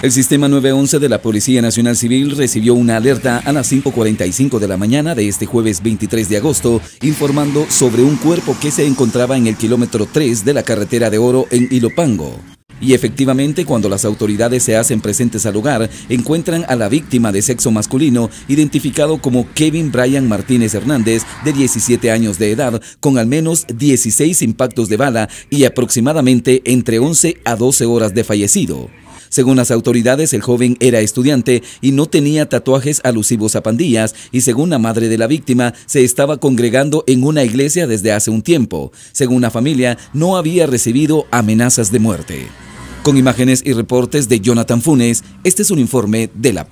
El sistema 911 de la Policía Nacional Civil recibió una alerta a las 5.45 de la mañana de este jueves 23 de agosto, informando sobre un cuerpo que se encontraba en el kilómetro 3 de la carretera de Oro en Ilopango. Y efectivamente, cuando las autoridades se hacen presentes al lugar, encuentran a la víctima de sexo masculino, identificado como Kevin Bryan Martínez Hernández, de 17 años de edad, con al menos 16 impactos de bala y aproximadamente entre 11 a 12 horas de fallecido. Según las autoridades, el joven era estudiante y no tenía tatuajes alusivos a pandillas y según la madre de la víctima, se estaba congregando en una iglesia desde hace un tiempo. Según la familia, no había recibido amenazas de muerte. Con imágenes y reportes de Jonathan Funes, este es un informe de la